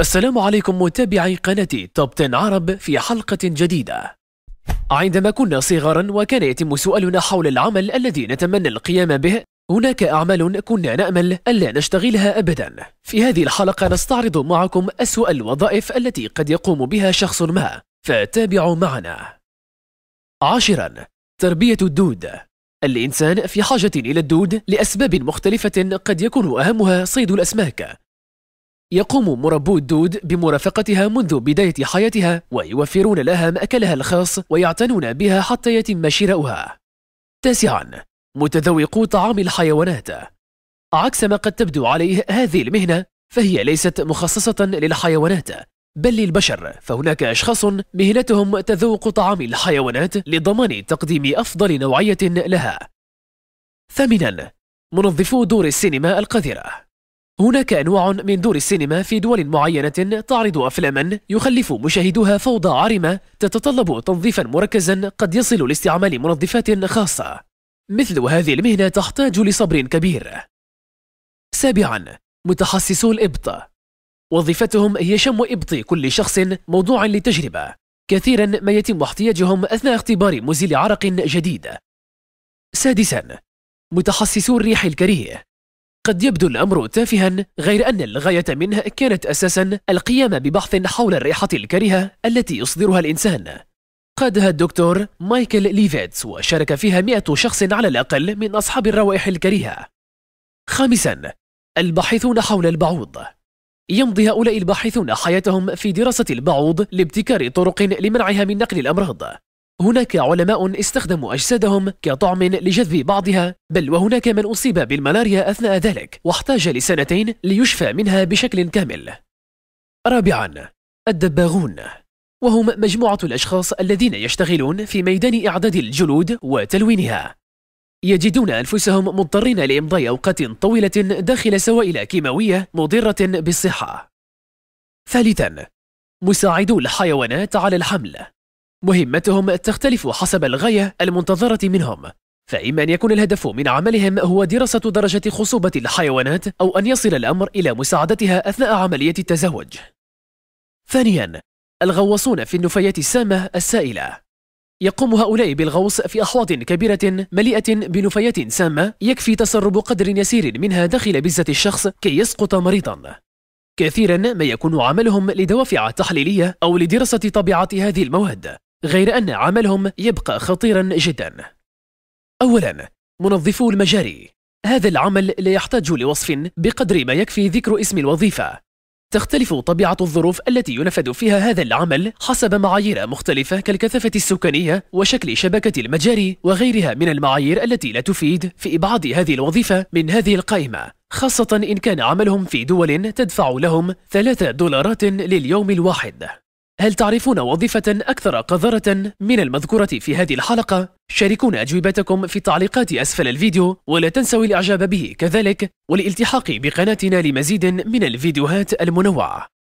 السلام عليكم متابعي قناة توب 10 عرب في حلقة جديدة عندما كنا صغارا وكان يتم سؤالنا حول العمل الذي نتمنى القيام به هناك أعمال كنا نأمل ألا نشتغلها أبدا في هذه الحلقة نستعرض معكم أسوأ الوظائف التي قد يقوم بها شخص ما فتابعوا معنا عاشرا تربية الدود الإنسان في حاجة إلى الدود لأسباب مختلفة قد يكون أهمها صيد الأسماك يقوم مربو الدود بمرافقتها منذ بداية حياتها ويوفرون لها مأكلها الخاص ويعتنون بها حتى يتم شراؤها تاسعا متذوقو طعام الحيوانات عكس ما قد تبدو عليه هذه المهنة فهي ليست مخصصة للحيوانات بل للبشر فهناك أشخاص مهنتهم تذوق طعام الحيوانات لضمان تقديم أفضل نوعية لها ثامنا منظفو دور السينما القذره هناك أنواع من دور السينما في دول معينة تعرض أفلاما يخلف مشاهدوها فوضى عارمة تتطلب تنظيفا مركزا قد يصل لاستعمال منظفات خاصة مثل هذه المهنة تحتاج لصبر كبير سابعا متحسسو الإبط وظيفتهم هي شم إبط كل شخص موضوع لتجربة كثيرا ما يتم احتياجهم أثناء اختبار مزيل عرق جديد سادسا متحسسو الريح الكريه قد يبدو الأمر تافها غير أن الغاية منه كانت أساسا القيام ببحث حول الريحة الكريهة التي يصدرها الإنسان قادها الدكتور مايكل ليفيتس وشارك فيها مئة شخص على الأقل من أصحاب الروائح الكريهة خامسا الباحثون حول البعوض يمضي هؤلاء الباحثون حياتهم في دراسة البعوض لابتكار طرق لمنعها من نقل الأمراض هناك علماء استخدموا أجسادهم كطعم لجذب بعضها بل وهناك من أصيب بالملاريا أثناء ذلك واحتاج لسنتين ليشفى منها بشكل كامل رابعا الدباغون وهم مجموعة الأشخاص الذين يشتغلون في ميدان إعداد الجلود وتلوينها يجدون أنفسهم مضطرين لإمضاء أوقات طويلة داخل سوائل كيماوية مضرة بالصحة ثالثا مساعدو الحيوانات على الحمل مهمتهم تختلف حسب الغاية المنتظرة منهم فإما أن يكون الهدف من عملهم هو دراسة درجة خصوبة الحيوانات أو أن يصل الأمر إلى مساعدتها أثناء عملية التزاوج ثانياً الغواصون في النفايات السامة السائلة يقوم هؤلاء بالغوص في أحواض كبيرة مليئة بنفايات سامة يكفي تسرب قدر يسير منها داخل بزة الشخص كي يسقط مريضاً كثيرا ما يكون عملهم لدوافع تحليلية أو لدراسة طبيعة هذه المواد غير أن عملهم يبقى خطيرا جدا أولا منظفو المجاري هذا العمل لا يحتاج لوصف بقدر ما يكفي ذكر اسم الوظيفة تختلف طبيعة الظروف التي ينفذ فيها هذا العمل حسب معايير مختلفة كالكثافة السكانية وشكل شبكة المجاري وغيرها من المعايير التي لا تفيد في إبعاد هذه الوظيفة من هذه القائمة خاصة إن كان عملهم في دول تدفع لهم ثلاثة دولارات لليوم الواحد هل تعرفون وظيفة أكثر قذرة من المذكورة في هذه الحلقة؟ شاركونا أجوبتكم في التعليقات أسفل الفيديو ولا تنسوا الإعجاب به كذلك والالتحاق بقناتنا لمزيد من الفيديوهات المنوعة